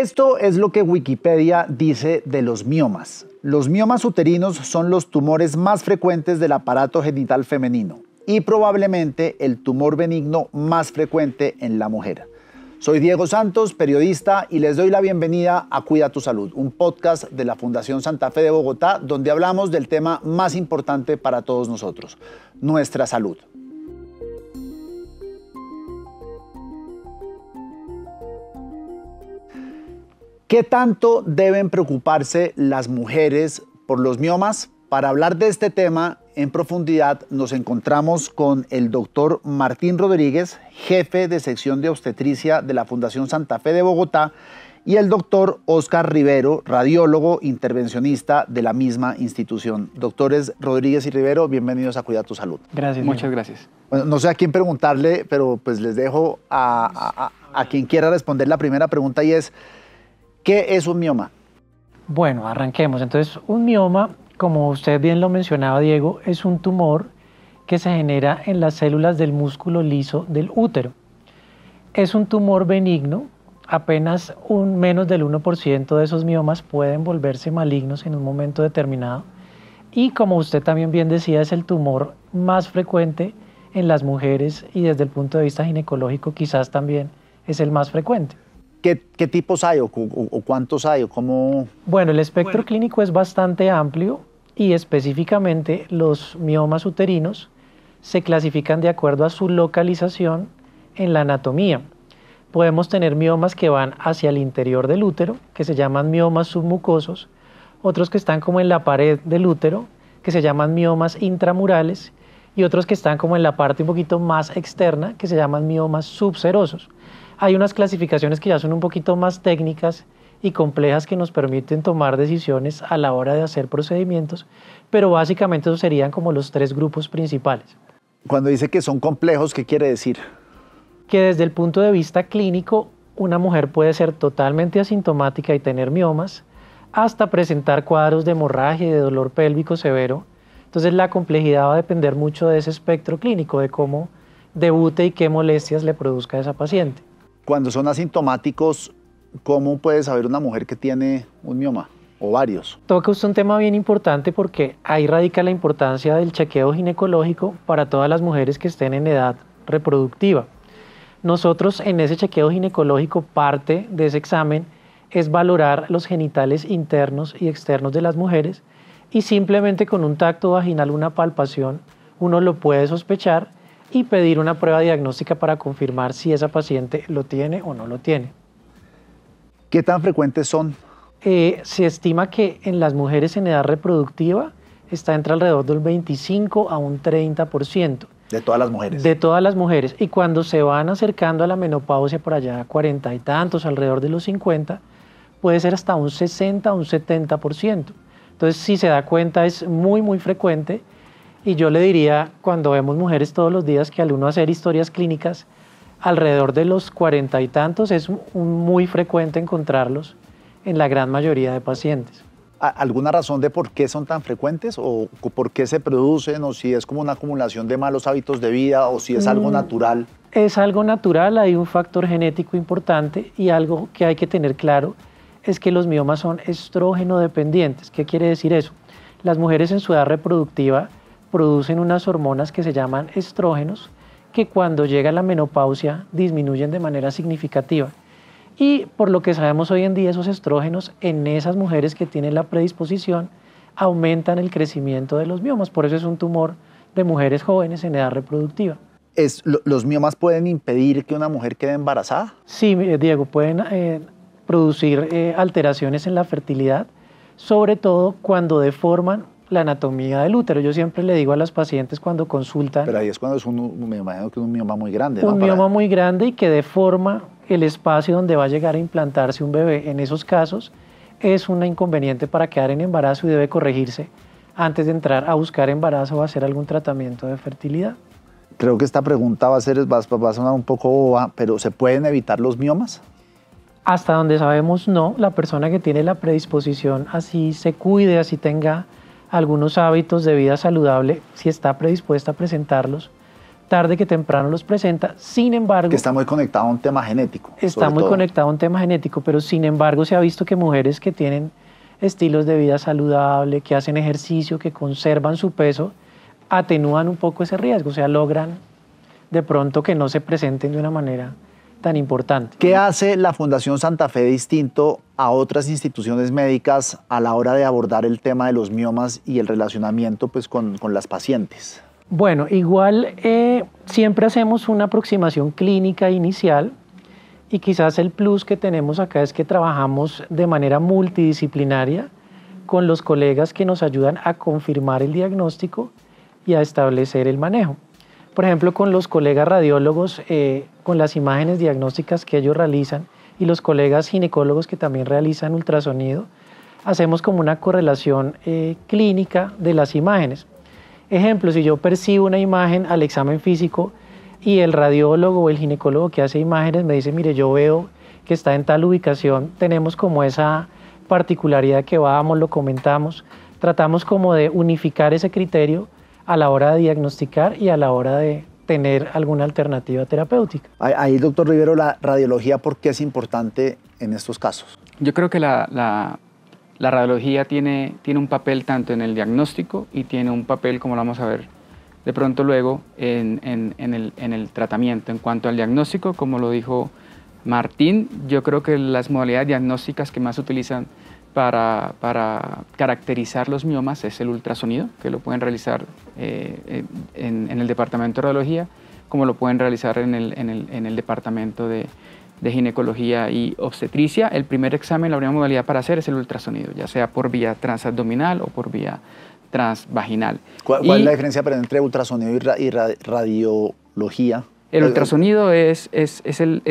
Esto es lo que Wikipedia dice de los miomas. Los miomas uterinos son los tumores más frecuentes del aparato genital femenino y probablemente el tumor benigno más frecuente en la mujer. Soy Diego Santos, periodista, y les doy la bienvenida a Cuida tu Salud, un podcast de la Fundación Santa Fe de Bogotá, donde hablamos del tema más importante para todos nosotros, nuestra salud. ¿Qué tanto deben preocuparse las mujeres por los miomas? Para hablar de este tema en profundidad nos encontramos con el doctor Martín Rodríguez, jefe de sección de obstetricia de la Fundación Santa Fe de Bogotá, y el doctor Oscar Rivero, radiólogo intervencionista de la misma institución. Doctores Rodríguez y Rivero, bienvenidos a Cuidar tu Salud. Gracias, muchas gracias. no sé a quién preguntarle, pero pues les dejo a quien quiera responder la primera pregunta y es... ¿Qué es un mioma? Bueno, arranquemos. Entonces, un mioma, como usted bien lo mencionaba, Diego, es un tumor que se genera en las células del músculo liso del útero. Es un tumor benigno, apenas un menos del 1% de esos miomas pueden volverse malignos en un momento determinado. Y como usted también bien decía, es el tumor más frecuente en las mujeres y desde el punto de vista ginecológico quizás también es el más frecuente. ¿Qué, tipos hay o, cuántos hay o cómo? Bueno, el espectro clínico es bastante amplio y específicamente los miomas uterinos se clasifican de acuerdo a su localización en la anatomía. Podemos tener miomas que van hacia el interior del útero, que se llaman miomas submucosos, otros que están como en la pared del útero, que se llaman miomas intramurales, y otros que están como en la parte un poquito más externa, que se llaman miomas subserosos hay unas clasificaciones que ya son un poquito más técnicas y complejas que nos permiten tomar decisiones a la hora de hacer procedimientos, pero básicamente esos serían como los tres grupos principales. Cuando dice que son complejos, ¿qué quiere decir? Que desde el punto de vista clínico, una mujer puede ser totalmente asintomática y tener miomas, hasta presentar cuadros de hemorragia y de dolor pélvico severo. Entonces la complejidad va a depender mucho de ese espectro clínico, de cómo debute y qué molestias le produzca a esa paciente. Cuando son asintomáticos, ¿cómo puede saber una mujer que tiene un mioma o varios? Toca usted un tema bien importante porque ahí radica la importancia del chequeo ginecológico para todas las mujeres que estén en edad reproductiva. Nosotros en ese chequeo ginecológico parte de ese examen es valorar los genitales internos y externos de las mujeres y simplemente con un tacto vaginal, una palpación, uno lo puede sospechar y pedir una prueba diagnóstica para confirmar si esa paciente lo tiene o no lo tiene. ¿Qué tan frecuentes son? Eh, se estima que en las mujeres en edad reproductiva está entre alrededor del 25 a un 30%. De todas las mujeres. De todas las mujeres. Y cuando se van acercando a la menopausia por allá, 40 y tantos, alrededor de los 50, puede ser hasta un 60, un 70%. Entonces, si se da cuenta, es muy, muy frecuente y yo le diría, cuando vemos mujeres todos los días, que al uno hacer historias clínicas, alrededor de los cuarenta y tantos es muy frecuente encontrarlos en la gran mayoría de pacientes. ¿Alguna razón de por qué son tan frecuentes o por qué se producen o si es como una acumulación de malos hábitos de vida o si es algo mm, natural? Es algo natural, hay un factor genético importante y algo que hay que tener claro es que los miomas son estrógeno dependientes. ¿Qué quiere decir eso? Las mujeres en su edad reproductiva producen unas hormonas que se llaman estrógenos, que cuando llega la menopausia disminuyen de manera significativa. Y por lo que sabemos hoy en día, esos estrógenos en esas mujeres que tienen la predisposición aumentan el crecimiento de los miomas. Por eso es un tumor de mujeres jóvenes en edad reproductiva. Es, ¿Los miomas pueden impedir que una mujer quede embarazada? Sí, eh, Diego, pueden eh, producir eh, alteraciones en la fertilidad, sobre todo cuando deforman la anatomía del útero. Yo siempre le digo a las pacientes cuando consultan... Pero ahí es cuando es un, un mioma muy grande. Un mioma muy grande y que deforma el espacio donde va a llegar a implantarse un bebé. En esos casos es un inconveniente para quedar en embarazo y debe corregirse antes de entrar a buscar embarazo o hacer algún tratamiento de fertilidad. Creo que esta pregunta va a, ser, va a sonar un poco boba, pero ¿se pueden evitar los miomas? Hasta donde sabemos no, la persona que tiene la predisposición, así se cuide, así tenga algunos hábitos de vida saludable, si está predispuesta a presentarlos, tarde que temprano los presenta. Sin embargo... Que está muy conectado a un tema genético. Está muy conectado a un tema genético, pero sin embargo se ha visto que mujeres que tienen estilos de vida saludable, que hacen ejercicio, que conservan su peso, atenúan un poco ese riesgo, o sea, logran de pronto que no se presenten de una manera tan importante. ¿Qué hace la Fundación Santa Fe distinto a otras instituciones médicas a la hora de abordar el tema de los miomas y el relacionamiento pues, con, las pacientes? Bueno, igual eh, siempre hacemos una aproximación clínica inicial y quizás el plus que tenemos acá es que trabajamos de manera multidisciplinaria con los colegas que nos ayudan a confirmar el diagnóstico y a establecer el manejo por ejemplo, con los colegas radiólogos, eh, con las imágenes diagnósticas que ellos realizan y los colegas ginecólogos que también realizan ultrasonido, hacemos como una correlación eh, clínica de las imágenes. Ejemplo, si yo percibo una imagen al examen físico y el radiólogo o el ginecólogo que hace imágenes me dice, mire, yo veo que está en tal ubicación, tenemos como esa particularidad que vamos, lo comentamos, tratamos como de unificar ese criterio a la hora de diagnosticar y a la hora de tener alguna alternativa terapéutica. Ahí, doctor Rivero, la radiología, ¿por qué es importante en estos casos? Yo creo que la, radiología tiene, tiene un papel tanto en el diagnóstico y tiene un papel, como lo vamos a ver de pronto luego, en, el, en el tratamiento. En cuanto al diagnóstico, como lo dijo Martín, yo creo que las modalidades diagnósticas que más utilizan para, caracterizar los miomas es el ultrasonido, que lo pueden realizar eh, en, el departamento de radiología, como lo pueden realizar en el, departamento de, ginecología y obstetricia. El primer examen, la primera modalidad para hacer es el ultrasonido, ya sea por vía transabdominal o por vía transvaginal. ¿Cuál, es la diferencia entre ultrasonido y, radiología? El ultrasonido es, es,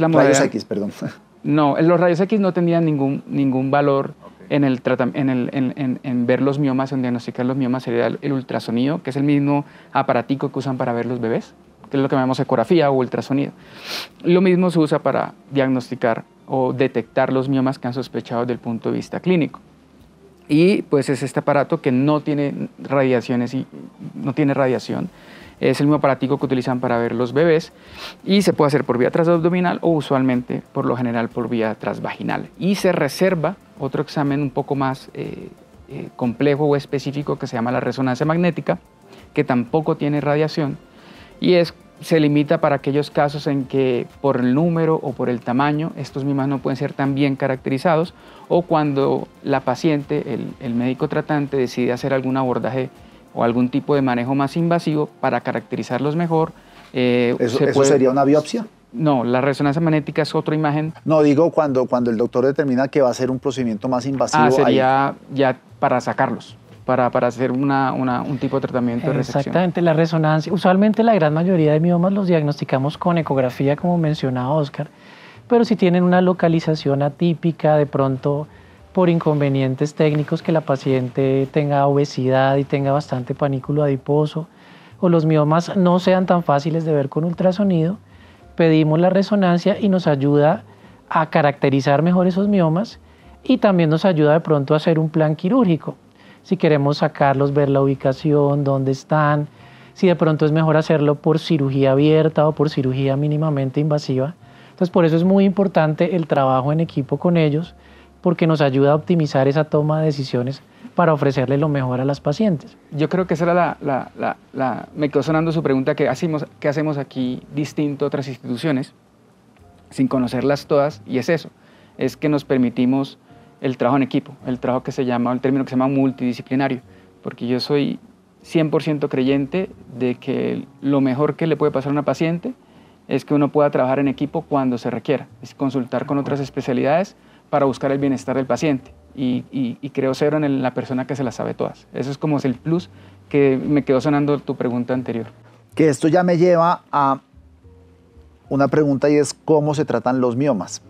la modalidad... Rayos X, perdón. No, los rayos X no tenían ningún, ningún valor en, el, en, el en, en, ver los miomas, en diagnosticar los miomas, sería el, el, ultrasonido, que es el mismo aparatico que usan para ver los bebés, que es lo que llamamos ecografía o ultrasonido. Lo mismo se usa para diagnosticar o detectar los miomas que han sospechado desde el punto de vista clínico. Y pues es este aparato que no tiene radiaciones y no tiene radiación es el mismo aparatico que utilizan para ver los bebés y se puede hacer por vía transabdominal o usualmente, por lo general, por vía transvaginal. Y se reserva otro examen un poco más eh, eh, complejo o específico que se llama la resonancia magnética, que tampoco tiene radiación y es se limita para aquellos casos en que por el número o por el tamaño estos mismas no pueden ser tan bien caracterizados o cuando la paciente, el, el médico tratante decide hacer algún abordaje o algún tipo de manejo más invasivo para caracterizarlos mejor. Eh, ¿Eso, sería una biopsia? No, la resonancia magnética es otra imagen. No, digo cuando, cuando el doctor determina que va a ser un procedimiento más invasivo. Ah, sería ya para sacarlos. Para, hacer una, un tipo de tratamiento de resección. Exactamente, la resonancia. Usualmente la gran mayoría de miomas los diagnosticamos con ecografía, como mencionaba Oscar, pero si tienen una localización atípica, de pronto por inconvenientes técnicos que la paciente tenga obesidad y tenga bastante panículo adiposo o los miomas no sean tan fáciles de ver con ultrasonido, pedimos la resonancia y nos ayuda a caracterizar mejor esos miomas y también nos ayuda de pronto a hacer un plan quirúrgico. Si queremos sacarlos, ver la ubicación, dónde están, si de pronto es mejor hacerlo por cirugía abierta o por cirugía mínimamente invasiva. Entonces por eso es muy importante el trabajo en equipo con ellos porque nos ayuda a optimizar esa toma de decisiones para ofrecerle lo mejor a las pacientes. Yo creo que esa era la, me quedó sonando su pregunta, ¿qué hacemos, qué hacemos aquí distinto a otras instituciones? Sin conocerlas todas, y es eso, es que nos permitimos el trabajo en equipo, el trabajo que se llama, el término que se llama multidisciplinario, porque yo soy 100% creyente de que lo mejor que le puede pasar a una paciente es que uno pueda trabajar en equipo cuando se requiera, es consultar con otras especialidades, para buscar el bienestar del paciente. Y, creo cero en la persona que se la sabe todas. Eso es como el plus que me quedó sonando tu pregunta anterior. Que esto ya me lleva a una pregunta y es cómo se tratan los miomas.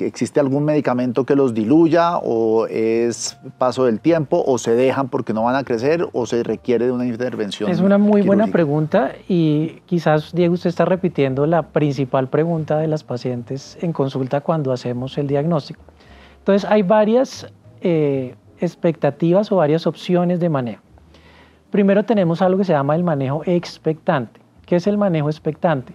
¿Existe algún medicamento que los diluya o es paso del tiempo o se dejan porque no van a crecer o se requiere de una intervención? Es una muy buena pregunta y quizás, Diego, usted está repitiendo la principal pregunta de las pacientes en consulta cuando hacemos el diagnóstico. Entonces hay varias eh, expectativas o varias opciones de manejo. Primero tenemos algo que se llama el manejo expectante. ¿Qué es el manejo expectante?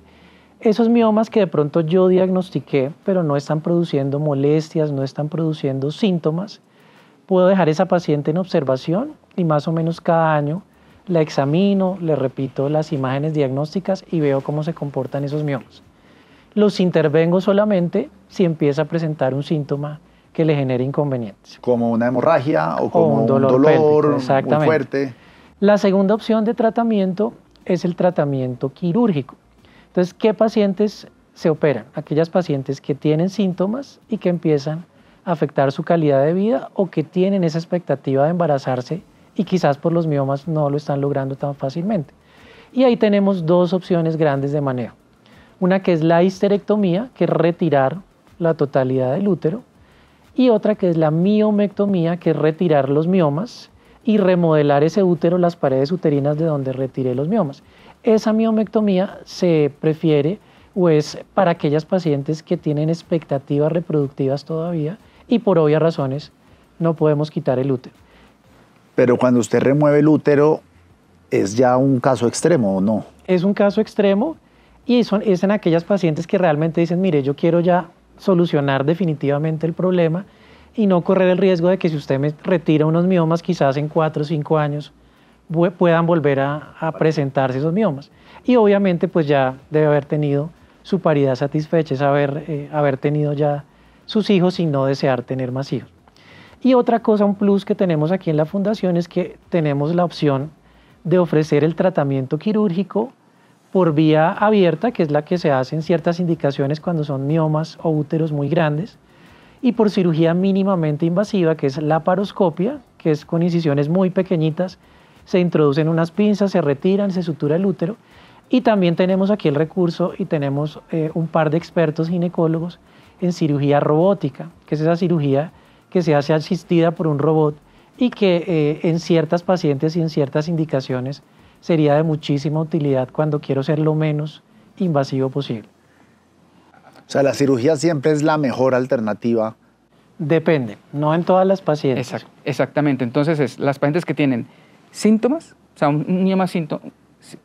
Esos miomas que de pronto yo diagnostiqué, pero no están produciendo molestias, no están produciendo síntomas, puedo dejar esa paciente en observación y más o menos cada año la examino, le repito las imágenes diagnósticas y veo cómo se comportan esos miomas. Los intervengo solamente si empieza a presentar un síntoma que le genere inconvenientes. Como una hemorragia o como un dolor, muy fuerte. La segunda opción de tratamiento es el tratamiento quirúrgico. Entonces, ¿qué pacientes se operan? Aquellas pacientes que tienen síntomas y que empiezan a afectar su calidad de vida o que tienen esa expectativa de embarazarse y quizás por los miomas no lo están logrando tan fácilmente. Y ahí tenemos dos opciones grandes de manejo. Una que es la histerectomía, que es retirar la totalidad del útero, y otra que es la miomectomía, que es retirar los miomas y remodelar ese útero, las paredes uterinas de donde retiré los miomas. Esa miomectomía se prefiere o es para aquellas pacientes que tienen expectativas reproductivas todavía y por obvias razones no podemos quitar el útero. Pero cuando usted remueve el útero, ¿es ya un caso extremo o no? Es un caso extremo y son, es en aquellas pacientes que realmente dicen, mire, yo quiero ya solucionar definitivamente el problema y no correr el riesgo de que si usted me retira unos miomas, quizás en cuatro o cinco años puedan volver a, presentarse esos miomas. Y obviamente pues ya debe haber tenido su paridad satisfecha, es haber, eh, haber tenido ya sus hijos sin no desear tener más hijos. Y otra cosa, un plus que tenemos aquí en la fundación es que tenemos la opción de ofrecer el tratamiento quirúrgico por vía abierta, que es la que se hace en ciertas indicaciones cuando son miomas o úteros muy grandes, y por cirugía mínimamente invasiva, que es la paroscopia, que es con incisiones muy pequeñitas, se introducen unas pinzas, se retiran, se sutura el útero, y también tenemos aquí el recurso y tenemos eh, un par de expertos ginecólogos en cirugía robótica, que es esa cirugía que se hace asistida por un robot y que eh, en ciertas pacientes y en ciertas indicaciones sería de muchísima utilidad cuando quiero ser lo menos invasivo posible. O sea, la cirugía siempre es la mejor alternativa. Depende, no en todas las pacientes. exactamente, entonces es las pacientes que tienen síntomas, o sea, un mioma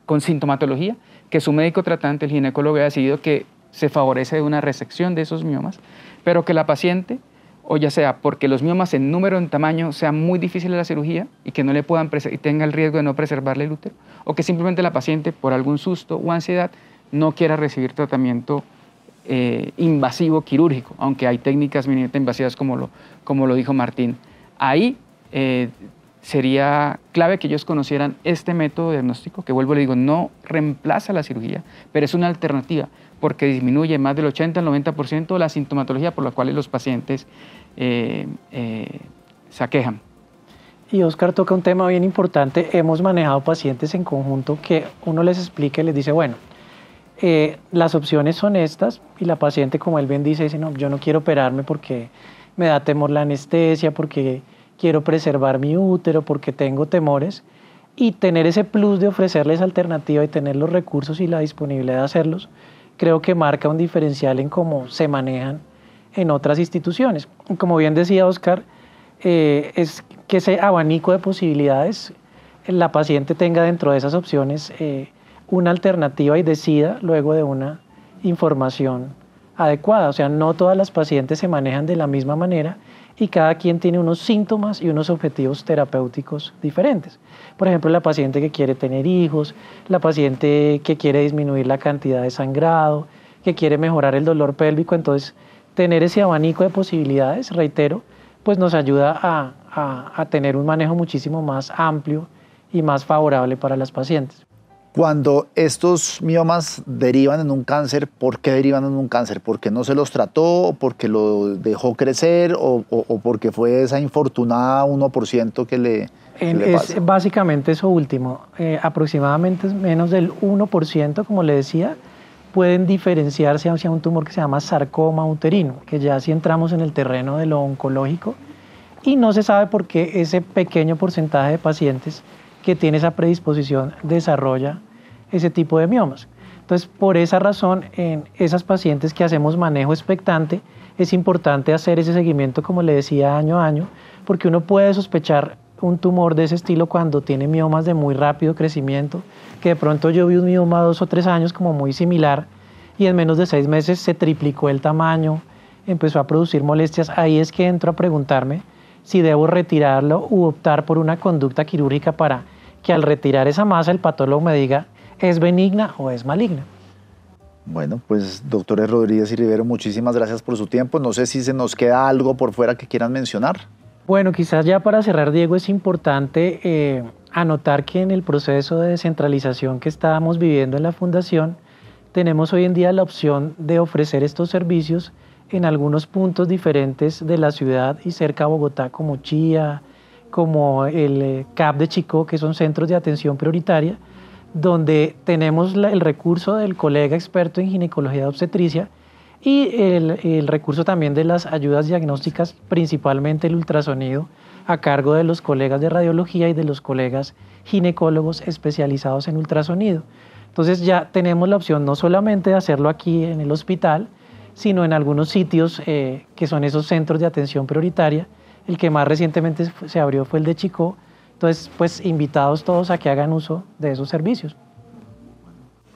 con sintomatología, que su médico tratante, el ginecólogo, ha decidido que se favorece una resección de esos miomas, pero que la paciente o ya sea porque los miomas en número, en tamaño, sean muy difícil la cirugía y que no le puedan y tenga el riesgo de no preservarle el útero, o que simplemente la paciente por algún susto o ansiedad no quiera recibir tratamiento eh, invasivo quirúrgico, aunque hay técnicas mínimamente invasivas como lo, como lo dijo Martín. Ahí eh, sería clave que ellos conocieran este método diagnóstico, que vuelvo le digo, no reemplaza la cirugía, pero es una alternativa porque disminuye más del 80 al 90% la sintomatología por la cual los pacientes eh, eh, se aquejan. Y Oscar toca un tema bien importante. Hemos manejado pacientes en conjunto que uno les explica y les dice, bueno, eh, las opciones son estas y la paciente, como él bien dice, dice, no, yo no quiero operarme porque me da temor la anestesia, porque quiero preservar mi útero porque tengo temores y tener ese plus de ofrecerles alternativa y tener los recursos y la disponibilidad de hacerlos, creo que marca un diferencial en cómo se manejan en otras instituciones. Como bien decía Oscar, eh, es que ese abanico de posibilidades la paciente tenga dentro de esas opciones eh, una alternativa y decida luego de una información adecuada, o sea, no todas las pacientes se manejan de la misma manera y cada quien tiene unos síntomas y unos objetivos terapéuticos diferentes. Por ejemplo, la paciente que quiere tener hijos, la paciente que quiere disminuir la cantidad de sangrado, que quiere mejorar el dolor pélvico, entonces tener ese abanico de posibilidades, reitero, pues nos ayuda a, a tener un manejo muchísimo más amplio y más favorable para las pacientes. Cuando estos miomas derivan en un cáncer, ¿por qué derivan en un cáncer? ¿Porque no se los trató? ¿Porque lo dejó crecer? ¿O, porque fue esa infortunada 1% que le, es básicamente eso último. Eh, aproximadamente menos del 1%, como le decía, pueden diferenciarse hacia un tumor que se llama sarcoma uterino, que ya si entramos en el terreno de lo oncológico, y no se sabe por qué ese pequeño porcentaje de pacientes que tiene esa predisposición desarrolla ese tipo de miomas. Entonces, por esa razón, en esas pacientes que hacemos manejo expectante, es importante hacer ese seguimiento, como le decía, año a año, porque uno puede sospechar un tumor de ese estilo cuando tiene miomas de muy rápido crecimiento, que de pronto yo vi un mioma dos o tres años como muy similar y en menos de seis meses se triplicó el tamaño, empezó a producir molestias. Ahí es que entro a preguntarme si debo retirarlo u optar por una conducta quirúrgica para que al retirar esa masa el patólogo me diga es benigna o es maligna. Bueno, pues doctores Rodríguez y Rivero, muchísimas gracias por su tiempo. No sé si se nos queda algo por fuera que quieran mencionar. Bueno, quizás ya para cerrar, Diego, es importante eh, anotar que en el proceso de descentralización que estábamos viviendo en la Fundación, tenemos hoy en día la opción de ofrecer estos servicios en algunos puntos diferentes de la ciudad y cerca a Bogotá, como Chía, como el eh, CAP de Chico, que son centros de atención prioritaria, donde tenemos el recurso del colega experto en ginecología de obstetricia y el, recurso también de las ayudas diagnósticas, principalmente el ultrasonido, a cargo de los colegas de radiología y de los colegas ginecólogos especializados en ultrasonido. Entonces ya tenemos la opción no solamente de hacerlo aquí en el hospital, sino en algunos sitios eh, que son esos centros de atención prioritaria, el que más recientemente se abrió fue el de Chico. Entonces, pues invitados todos a que hagan uso de esos servicios.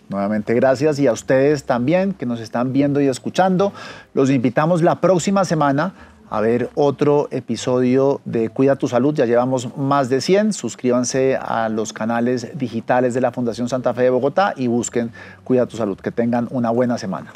Nuevamente gracias y a ustedes también que nos están viendo y escuchando. Los invitamos la próxima semana a ver otro episodio de Cuida tu Salud. Ya llevamos más de 100. Suscríbanse a los canales digitales de la Fundación Santa Fe de Bogotá y busquen Cuida tu Salud. Que tengan una buena semana.